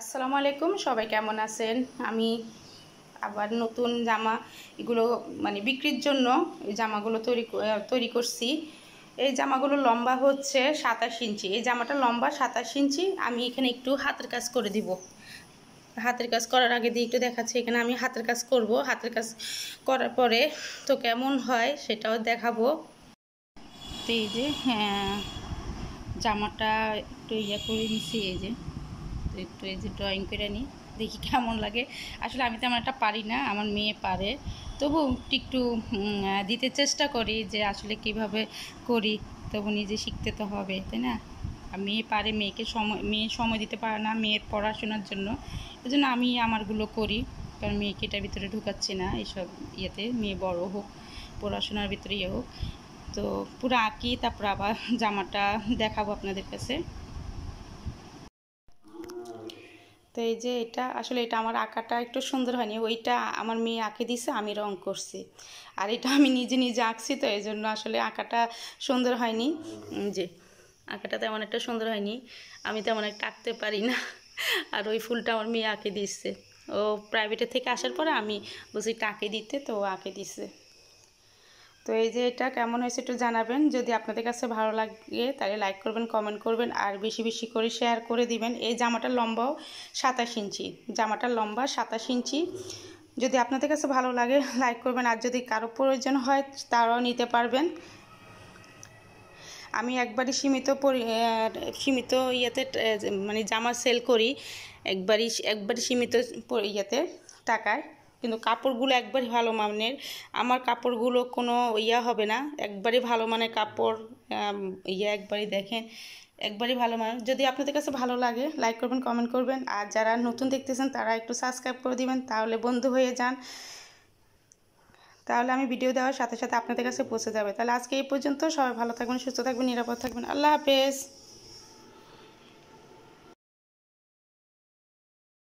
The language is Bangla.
আসসালামু আলাইকুম সবাই কেমন আছেন আমি আবার নতুন জামা এগুলো মানে বিক্রির জন্য এই জামাগুলো তৈরি তৈরি করছি এই জামাগুলো লম্বা হচ্ছে সাতাশ ইঞ্চি এই জামাটা লম্বা সাতাশ ইঞ্চি আমি এখানে একটু হাতের কাজ করে দিব হাতের কাজ করার আগে দিয়ে একটু দেখাচ্ছি এখানে আমি হাতের কাজ করব হাতের কাজ করার পরে তো কেমন হয় সেটাও দেখাবো তো এই যে হ্যাঁ জামাটা একটু ইয়ে করে নিছি এই যে তো একটু এই যে ড্রয়িং করে নিই দেখি কেমন লাগে আসলে আমি তেমন একটা পারি না আমার মেয়ে পারে তবু একটু দিতে চেষ্টা করি যে আসলে কিভাবে করি তবু নিজে শিখতে তো হবে তাই না আর মেয়ে পারে মেয়েকে সময় মেয়ে সময় দিতে পারে না মেয়ের পড়াশোনার জন্য জন্য আমি আমারগুলো করি কারণ মেয়েকে এটার ভিতরে ঢুকাচ্ছি না এইসব ইয়েতে মেয়ে বড় হোক পড়াশোনার ভিতরে ইয়ে হোক তো পুরো আঁকি তারপর আবার জামাটা দেখাবো আপনাদের কাছে তো এই যে এটা আসলে এটা আমার আঁকাটা একটু সুন্দর হয়নি ওইটা আমার মেয়ে আঁকে দিছে আমি রং করছি আর এটা আমি নিজে নিজে আঁকছি তো এই জন্য আসলে আঁকাটা সুন্দর হয়নি যে আঁকাটা তেমন একটা সুন্দর হয়নি আমি তেমন একটা আঁকতে পারি না আর ওই ফুলটা আমার মেয়ে আঁকে দিচ্ছে ও প্রাইভেটের থেকে আসার পরে আমি বলছি টাকে দিতে তো আঁকে দিছে তো এই যে এটা কেমন হয়েছে একটু জানাবেন যদি আপনাদের কাছে ভালো লাগে তাহলে লাইক করবেন কমেন্ট করবেন আর বেশি বেশি করে শেয়ার করে দিবেন এই জামাটার লম্বাও সাতাশ ইঞ্চি জামাটার লম্বা সাতাশ ইঞ্চি যদি আপনাদের কাছে ভালো লাগে লাইক করবেন আর যদি কারো প্রয়োজন হয় তারাও নিতে পারবেন আমি একবারই সীমিত সীমিত ইয়েতে মানে জামা সেল করি একবারই একবারই সীমিত ইয়েতে টাকায় কিন্তু কাপড়গুলো একবারই ভালো মানের আমার কাপড়গুলো কোনো ইয়া হবে না একবারই ভালো মানের কাপড় ইয়া একবারই দেখেন একবারই ভালো মানুষ যদি আপনাদের কাছে ভালো লাগে লাইক করবেন কমেন্ট করবেন আর যারা নতুন দেখতেছেন তারা একটু সাবস্ক্রাইব করে দিবেন তাহলে বন্ধু হয়ে যান তাহলে আমি ভিডিও দেওয়ার সাথে সাথে আপনাদের কাছে পৌঁছে যাবে তাহলে আজকে এই পর্যন্ত সবাই ভালো থাকবেন সুস্থ থাকবেন নিরাপদ থাকবেন আল্লাহ হাফেজ